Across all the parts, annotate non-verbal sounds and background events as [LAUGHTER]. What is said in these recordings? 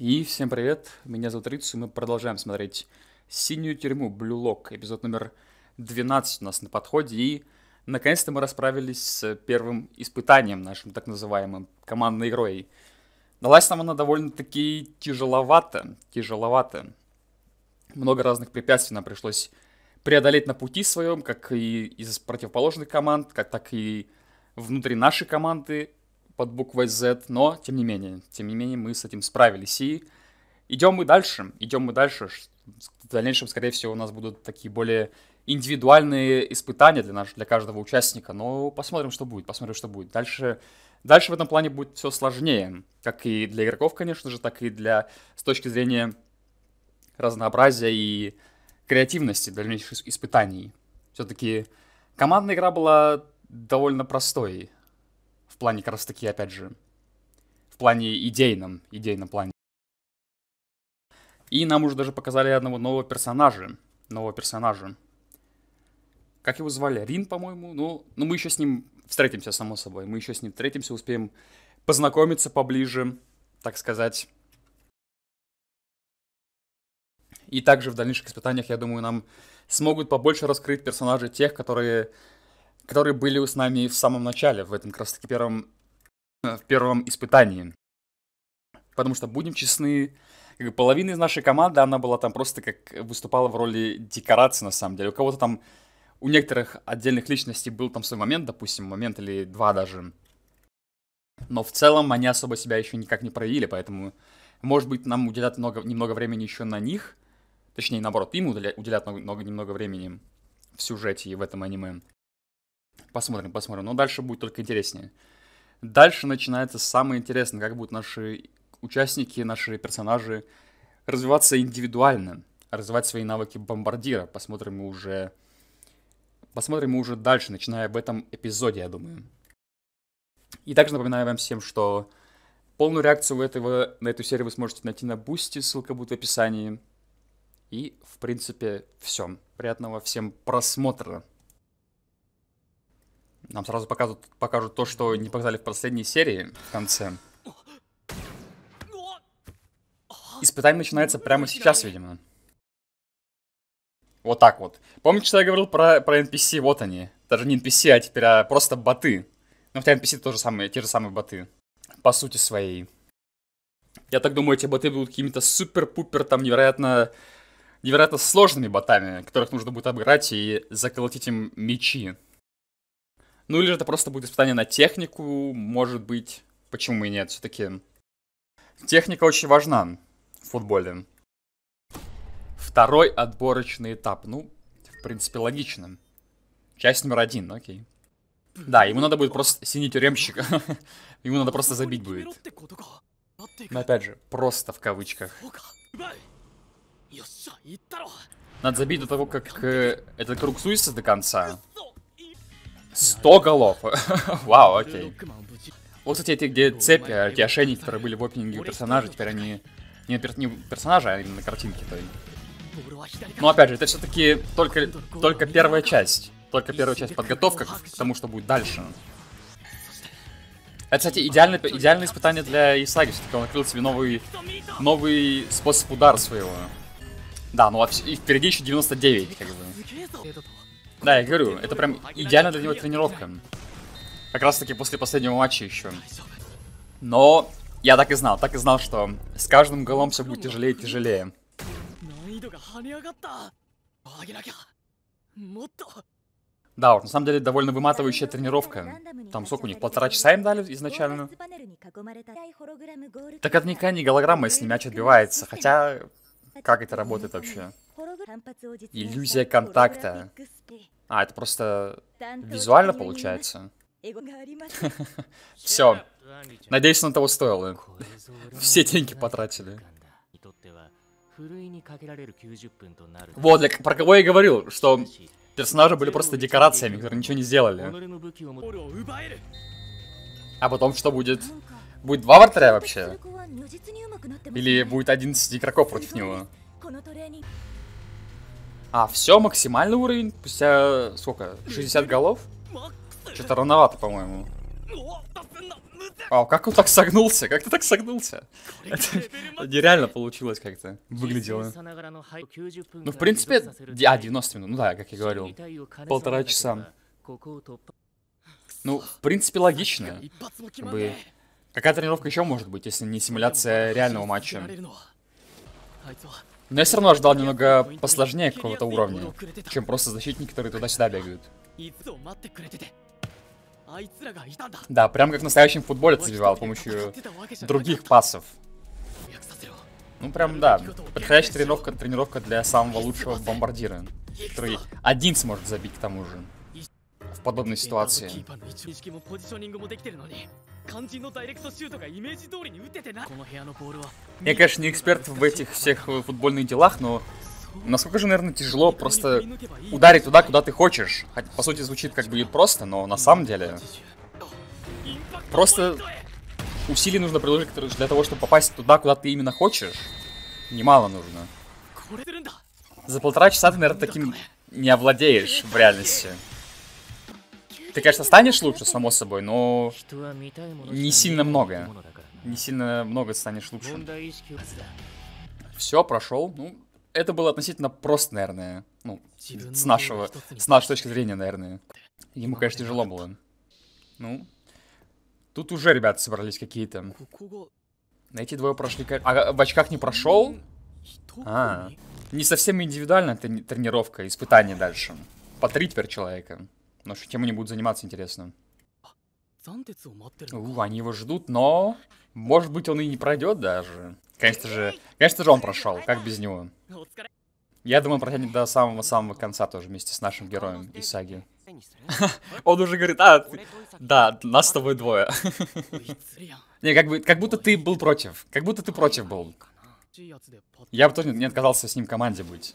И всем привет, меня зовут и мы продолжаем смотреть «Синюю тюрьму», «Blue Lock», эпизод номер 12 у нас на подходе, и наконец-то мы расправились с первым испытанием нашим так называемым командной игрой. Далась нам она довольно-таки тяжеловато, тяжеловато. Много разных препятствий нам пришлось преодолеть на пути своем, как и из противоположных команд, как так и внутри нашей команды, под буквой Z, но тем не менее, тем не менее мы с этим справились. И идем мы дальше, идем мы дальше. В дальнейшем, скорее всего, у нас будут такие более индивидуальные испытания для, наш, для каждого участника, но посмотрим, что будет, посмотрим, что будет. Дальше, дальше в этом плане будет все сложнее, как и для игроков, конечно же, так и для, с точки зрения разнообразия и креативности дальнейших испытаний. Все-таки командная игра была довольно простой, в плане как раз таки, опять же, в плане идейном, идейном плане. И нам уже даже показали одного нового персонажа, нового персонажа. Как его звали? Рин, по-моему? Ну, ну, мы еще с ним встретимся, само собой. Мы еще с ним встретимся, успеем познакомиться поближе, так сказать. И также в дальнейших испытаниях, я думаю, нам смогут побольше раскрыть персонажей тех, которые которые были с нами в самом начале, в этом как раз таки первом, э, в первом испытании. Потому что, будем честны, как бы половина из нашей команды, она была там просто как выступала в роли декорации, на самом деле. У кого-то там, у некоторых отдельных личностей был там свой момент, допустим, момент или два даже. Но в целом они особо себя еще никак не проявили, поэтому, может быть, нам уделят много, немного времени еще на них. Точнее, наоборот, им уделят, уделят много, много, немного времени в сюжете и в этом аниме. Посмотрим, посмотрим. Но дальше будет только интереснее. Дальше начинается самое интересное, как будут наши участники, наши персонажи развиваться индивидуально, развивать свои навыки бомбардира. Посмотрим мы уже... Посмотрим мы уже дальше, начиная в этом эпизоде, я думаю. И также напоминаю вам всем, что полную реакцию этого, на эту серию вы сможете найти на Бусти, ссылка будет в описании. И, в принципе, все. Приятного всем просмотра. Нам сразу покажут, покажут то, что не показали в последней серии в конце. Испытание начинается прямо сейчас, видимо. Вот так вот. Помните, что я говорил про, про NPC? Вот они. Даже не NPC, а теперь а просто боты. Ну, хотя NPC тоже самые, те же самые боты. По сути своей. Я так думаю, эти боты будут какими-то супер-пупер, там, невероятно, невероятно сложными ботами, которых нужно будет обыграть и заколотить им мечи. Ну или же это просто будет испытание на технику, может быть. Почему и нет, все-таки. Техника очень важна в футболе. Второй отборочный этап. Ну, в принципе, логично. Часть номер один, ну, окей. Да, ему надо будет просто синий тюремщик. [LAUGHS] ему надо просто забить будет. Но ну, опять же, просто в кавычках. Надо забить до того, как э, этот круг суется до конца. 100 голов. [LAUGHS] Вау, окей. Вот, кстати, эти где цепи эти ошейники, которые были в опенинге персонажа, теперь они... Не, пер... не персонажа, а именно картинки. То Но опять же, это все-таки только, только первая часть. Только первая часть подготовка к тому, что будет дальше. Это, кстати, идеальное, идеальное испытание для Исаги, все-таки он открыл себе новый, новый способ удара своего. Да, ну а и впереди еще 99, как бы. Да, я говорю, это прям идеально для него тренировка. Как раз таки после последнего матча еще. Но я так и знал, так и знал, что с каждым голом все будет тяжелее и тяжелее. Да, вот, на самом деле довольно выматывающая тренировка. Там сколько у них, полтора часа им дали изначально? Так это никакая не голограмма, если мяч отбивается. Хотя, как это работает вообще? Иллюзия контакта. А, это просто визуально получается? [LAUGHS] [LAUGHS] Все. Надеюсь, на того стоило. [LAUGHS] Все деньги потратили. Вот, для, про кого я и говорил, что персонажи были просто декорациями, которые ничего не сделали. А потом что будет? Будет два вратаря вообще? Или будет 11 игроков против него? А, все, максимальный уровень, спустя, сколько, 60 голов? Что-то рановато, по-моему. О, а, как он так согнулся? Как ты так согнулся? Это нереально получилось как-то. Выглядело. Ну, в принципе... А, 90 минут. Ну да, как я говорил. Полтора часа. Ну, в принципе, логично. Как бы... Какая тренировка еще может быть, если не симуляция реального матча? Но я все равно ожидал немного посложнее какого-то уровня, чем просто защитники, которые туда-сюда бегают. Да, прям как в настоящем футболе забивал помощью других пасов. Ну прям да, подходящая тренировка, тренировка для самого лучшего бомбардира, который один сможет забить к тому же в подобной ситуации. Я, конечно, не эксперт в этих всех э, футбольных делах, но насколько же, наверное, тяжело просто ударить туда, куда ты хочешь. Хотя, по сути, звучит как бы и просто, но на самом деле... Просто усилий нужно приложить для того, чтобы попасть туда, куда ты именно хочешь. Немало нужно. За полтора часа ты, наверное, таким не овладеешь в реальности. Ты, конечно, станешь лучше, само собой, но не сильно много. Не сильно много станешь лучше. Все, прошел. Ну, это было относительно просто, наверное. Ну, с нашего, с нашей точки зрения, наверное. Ему, конечно, тяжело было. Ну, тут уже ребята собрались какие-то. Эти двое прошли... А в очках не прошел? А, не совсем индивидуальная тренировка, испытание дальше. По три теперь человека. Потому что чем они будут заниматься, интересно. У, они его ждут, но... Может быть, он и не пройдет даже. Конечно же, конечно же он прошел, как без него. Я думаю, он протянет до самого-самого конца тоже вместе с нашим героем и Саги. [LAUGHS] Он уже говорит, а, да, нас с тобой двое. [LAUGHS] Не, как, бы, как будто ты был против. Как будто ты против был. Я бы тоже не отказался с ним в команде быть.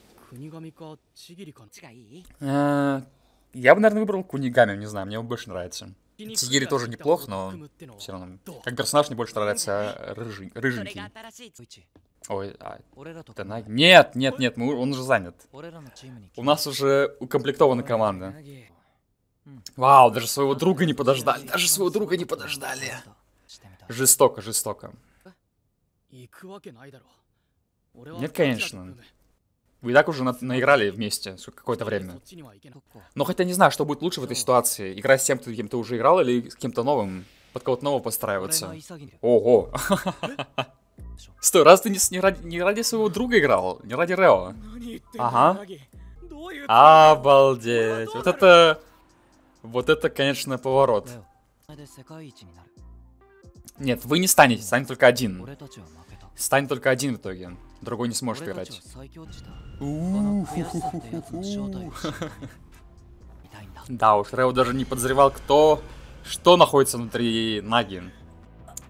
Я бы, наверное, выбрал Кунигами, не знаю, мне он больше нравится. Сигири тоже неплох, но все равно. Как персонаж мне больше нравится а рыжий, рыженький. Ой, а, Тена... Нет, нет, нет, мы, он уже занят. У нас уже укомплектована команда. Вау, даже своего друга не подождали. Даже своего друга не подождали. Жестоко, жестоко. Нет, конечно. Вы и так уже на наиграли вместе какое-то время. Но хотя не знаю, что будет лучше в этой ситуации. Играть с тем, кто, кем ты уже играл, или с кем-то новым. Под кого-то нового подстраиваться. Ого. Стой, раз ты не, не, ради, не ради своего друга играл, не ради Рео. Ага. Обалдеть. Вот это... Вот это, конечно, поворот. Нет, вы не станете, станет только один. Станет только один в итоге. Другой не сможет играть. Да уж, Рео даже не подозревал, кто, что находится внутри Наги.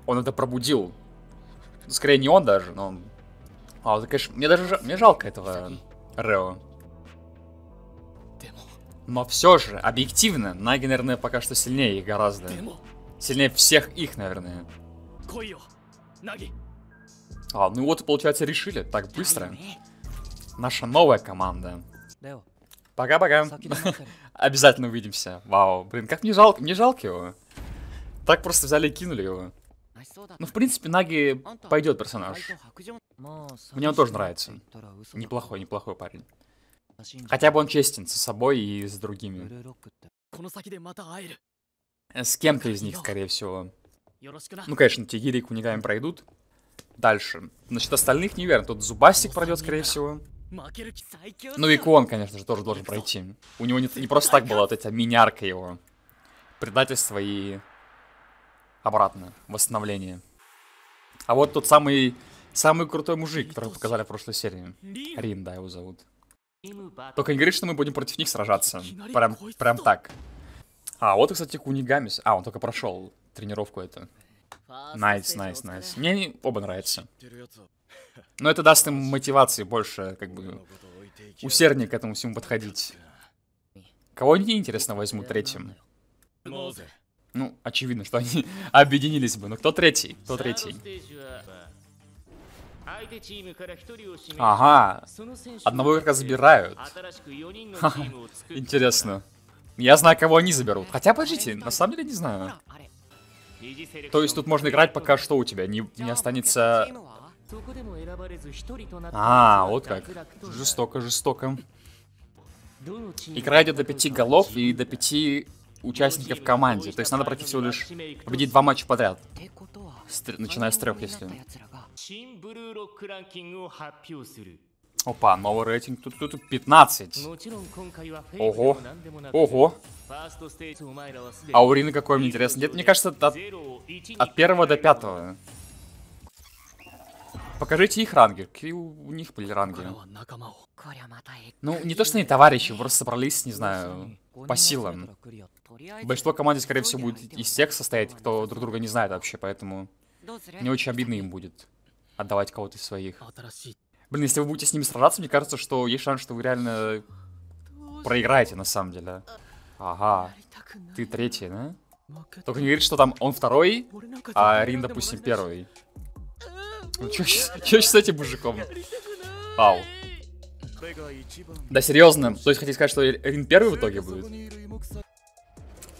Он это пробудил. Скорее не он даже, но... А, это, ну, конечно, мне даже мне жалко этого Рео. Но все же, объективно, Наги, наверное, пока что сильнее их гораздо. Сильнее всех их, наверное. Наги! А, ну вот, получается, решили так быстро. Наша новая команда. Пока-пока. [LAUGHS] Обязательно увидимся. Вау, блин, как мне жалко, мне жалко его. Так просто взяли и кинули его. Ну, в принципе, Наги пойдет персонаж. А мне он тоже нравится. Неплохой, неплохой парень. Хотя бы он честен со собой и с другими. С кем-то из них, скорее всего. Ну, конечно, Тигири и Кунигами пройдут. Дальше. Значит, остальных неверно. Тут Зубастик пройдет, скорее всего. Ну и Куон, конечно же, тоже должен пройти. У него не, не просто так было, вот эта минярка его. Предательство и... Обратно. Восстановление. А вот тот самый... Самый крутой мужик, который показали в прошлой серии. Рин, да, его зовут. Только не говори, что мы будем против них сражаться. Прям, прям так. А, вот кстати, Кунигамис. А, он только прошел тренировку эту. Найс, найс, найс. Мне оба нравятся. Но это даст им мотивации больше, как бы, усерднее к этому всему подходить. Кого они, интересно, возьмут третьим? Ну, ну очевидно, что они [LAUGHS] объединились бы. Но кто третий? Кто третий? Ага, одного игрока забирают. Ха, [LAUGHS] интересно. Я знаю, кого они заберут. Хотя, подождите, на самом деле не знаю. То есть тут можно играть пока что у тебя не, не останется... А, вот как. Жестоко, жестоко. Игра идет до пяти голов и до пяти участников в команде. То есть надо пройти всего лишь победить два матча подряд. С, начиная с трех, если... Опа, новый рейтинг. Тут, тут, тут 15. Ого. Ого. А у Рины какой мне интересный. Нет, мне кажется, от, от первого до пятого. Покажите их ранги. Какие у них были ранги? Ну, не то, что они товарищи, просто собрались, не знаю, по силам. Большинство команды, скорее всего, будет из тех состоять, кто друг друга не знает вообще, поэтому не очень обидно им будет отдавать кого-то из своих. Блин, если вы будете с ними сражаться, мне кажется, что есть шанс, что вы реально проиграете на самом деле. Ага. Ты третий, да? Только не говорит, что там он второй, а Рин, допустим, первый. Ну, чё, [LAUGHS] чё с этим мужиком? Вау. Да, серьезно. То есть хотите сказать, что Рин первый в итоге будет?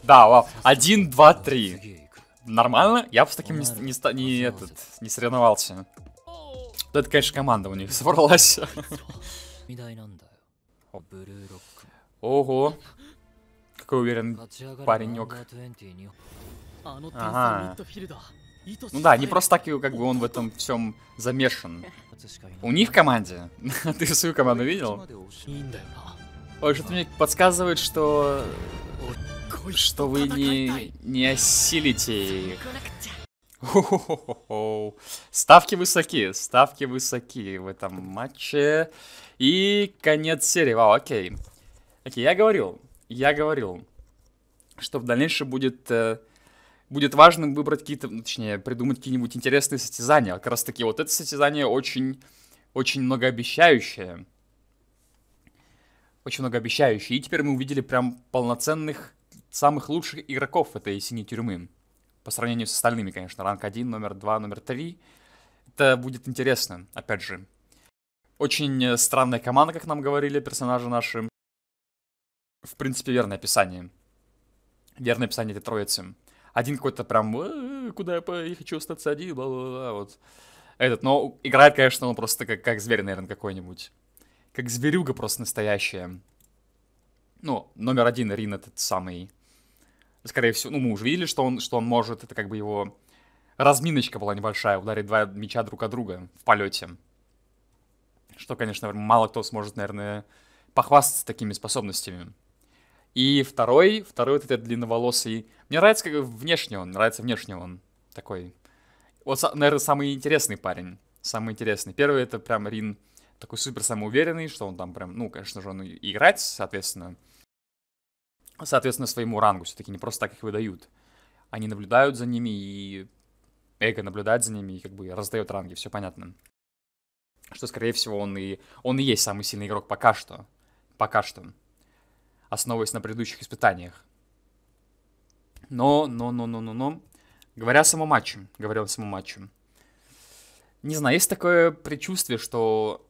Да, вау. Один, два, три. Нормально? Я бы с таким не, не, не, этот, не соревновался. Да, ну, это, конечно, команда у них [LAUGHS] собралась. Ого. Какой уверен паренек. Ага. Ну да, не просто так, как бы он в этом всем замешан. У них в команде? [LAUGHS] Ты свою команду видел? Ой, что-то мне подсказывает, что... Что вы не, не осилите их. Ставки высоки, ставки высоки в этом матче. И конец серии. Вау, окей. Окей, я говорил, я говорил, что в дальнейшем будет, э, будет важным выбрать какие-то, ну, точнее, придумать какие-нибудь интересные состязания. Как раз таки вот это состязание очень, очень многообещающее. Очень многообещающее. И теперь мы увидели прям полноценных, самых лучших игроков этой синей тюрьмы по сравнению с остальными, конечно. Ранг 1, номер 2, номер 3. Это будет интересно, опять же. Очень э, странная команда, как нам говорили персонажи наши. В принципе, верное описание. Верное описание этой троицы. Один какой-то прям, «Э, куда я, по... я хочу остаться один, бла-бла-бла, вот. Этот, но играет, конечно, он просто как, как зверь, наверное, какой-нибудь. Как зверюга просто настоящая. Ну, номер один Рин этот самый скорее всего, ну, мы уже видели, что он, что он может, это как бы его разминочка была небольшая, ударить два мяча друг от друга в полете. Что, конечно, мало кто сможет, наверное, похвастаться такими способностями. И второй, второй вот этот длинноволосый. Мне нравится как внешне он, нравится внешне он такой. Вот, наверное, самый интересный парень. Самый интересный. Первый это прям Рин такой супер самоуверенный, что он там прям, ну, конечно же, он играть, соответственно, соответственно, своему рангу. Все-таки не просто так их выдают. Они наблюдают за ними, и эго наблюдает за ними, и как бы раздает ранги, все понятно. Что, скорее всего, он и, он и есть самый сильный игрок пока что. Пока что. Основываясь на предыдущих испытаниях. Но, но, но, но, но, но. Говоря о самом матче, говоря о самом матче. Не знаю, есть такое предчувствие, что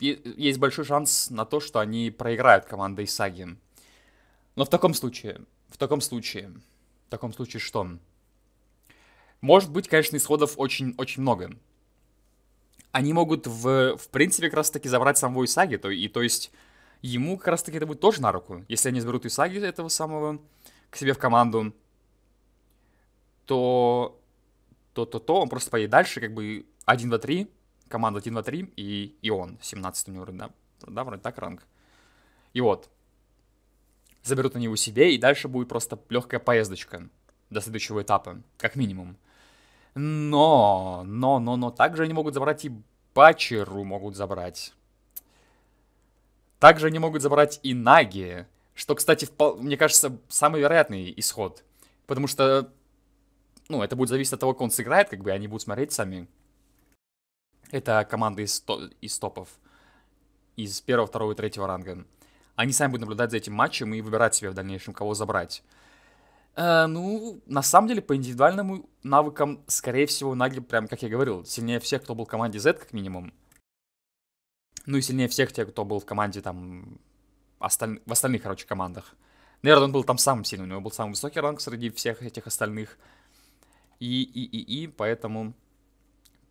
есть большой шанс на то, что они проиграют команда Исаги. Но в таком случае, в таком случае, в таком случае что? Может быть, конечно, исходов очень-очень много. Они могут, в, в принципе, как раз-таки забрать самого Исаги, то, и то есть ему как раз-таки это будет тоже на руку. Если они заберут Исаги этого самого к себе в команду, то то-то-то, он просто поедет дальше, как бы 1, 2, 3, команда 1, 2, 3, и, и он, 17 у да, да, вроде так ранг. И вот, заберут они его себе, и дальше будет просто легкая поездочка до следующего этапа, как минимум. Но, но, но, но, также они могут забрать и Бачеру могут забрать. Также они могут забрать и Наги, что, кстати, мне кажется, самый вероятный исход. Потому что, ну, это будет зависеть от того, как он сыграет, как бы, они будут смотреть сами. Это команда из, то из топов. Из первого, второго и третьего ранга они сами будут наблюдать за этим матчем и выбирать себе в дальнейшем, кого забрать. Э, ну, на самом деле, по индивидуальным навыкам, скорее всего, Нагель, прям, как я говорил, сильнее всех, кто был в команде Z, как минимум. Ну и сильнее всех тех, кто был в команде, там, осталь... в остальных, короче, командах. Наверное, он был там самым сильным, у него был самый высокий ранг среди всех этих остальных. И, и, и, и, поэтому...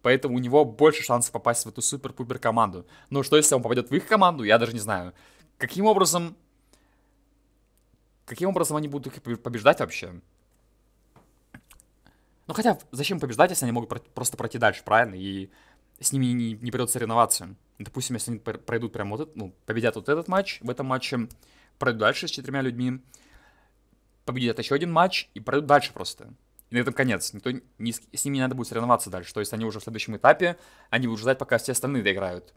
Поэтому у него больше шансов попасть в эту супер-пупер команду. Но что, если он попадет в их команду, я даже не знаю. Каким образом... Каким образом они будут их побеждать вообще? Ну хотя, зачем побеждать, если они могут просто пройти дальше, правильно? И с ними не, не придется соревноваться. Допустим, если они пройдут прям вот этот, ну, победят вот этот матч, в этом матче пройдут дальше с четырьмя людьми, победят еще один матч и пройдут дальше просто. И на этом конец. Никто, не, с ними не надо будет соревноваться дальше. То есть они уже в следующем этапе, они будут ждать, пока все остальные доиграют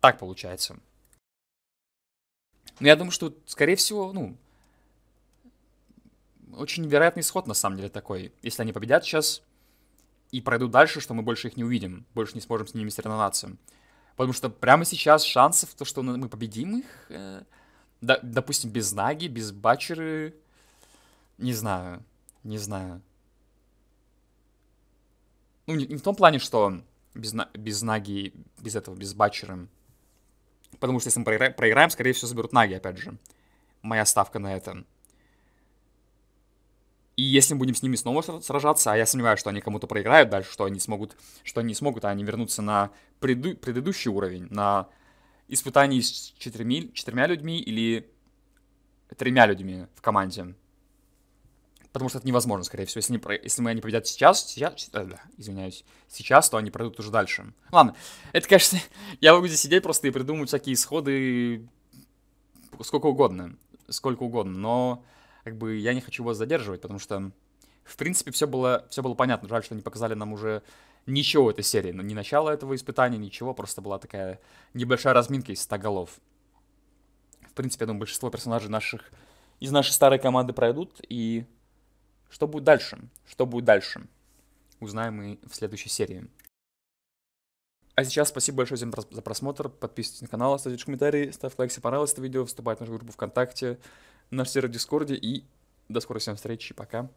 так получается. Но ну, я думаю, что, скорее всего, ну, очень вероятный исход, на самом деле, такой. Если они победят сейчас и пройдут дальше, что мы больше их не увидим, больше не сможем с ними соревноваться. Потому что прямо сейчас шансов, то, что мы победим их, э, да, допустим, без Наги, без Бачеры, не знаю, не знаю. Ну, не, не в том плане, что без, без Наги, без этого, без Бачера Потому что если мы проиграем, проиграем скорее всего, заберут Наги, опять же. Моя ставка на это. И если мы будем с ними снова сражаться, а я сомневаюсь, что они кому-то проиграют дальше, что они смогут, что они смогут, а они вернутся на преду- предыдущий уровень, на испытании с четырьми, четырьмя людьми или тремя людьми в команде потому что это невозможно, скорее всего. Если, не, если мы не победят сейчас, сейчас, э, извиняюсь, сейчас, то они пройдут уже дальше. Ладно, это, конечно, [LAUGHS] я могу здесь сидеть просто и придумывать всякие исходы сколько угодно, сколько угодно, но как бы я не хочу вас задерживать, потому что, в принципе, все было, все было понятно. Жаль, что не показали нам уже ничего этой серии, но ну, не начало этого испытания, ничего, просто была такая небольшая разминка из 100 голов. В принципе, я думаю, большинство персонажей наших из нашей старой команды пройдут, и что будет дальше? Что будет дальше? Узнаем мы в следующей серии. А сейчас спасибо большое всем за просмотр. Подписывайтесь на канал, оставьте комментарии, ставьте лайк, если понравилось это видео, вступайте в нашу группу ВКонтакте, наш сервер в Дискорде и до скорой всем встречи. Пока.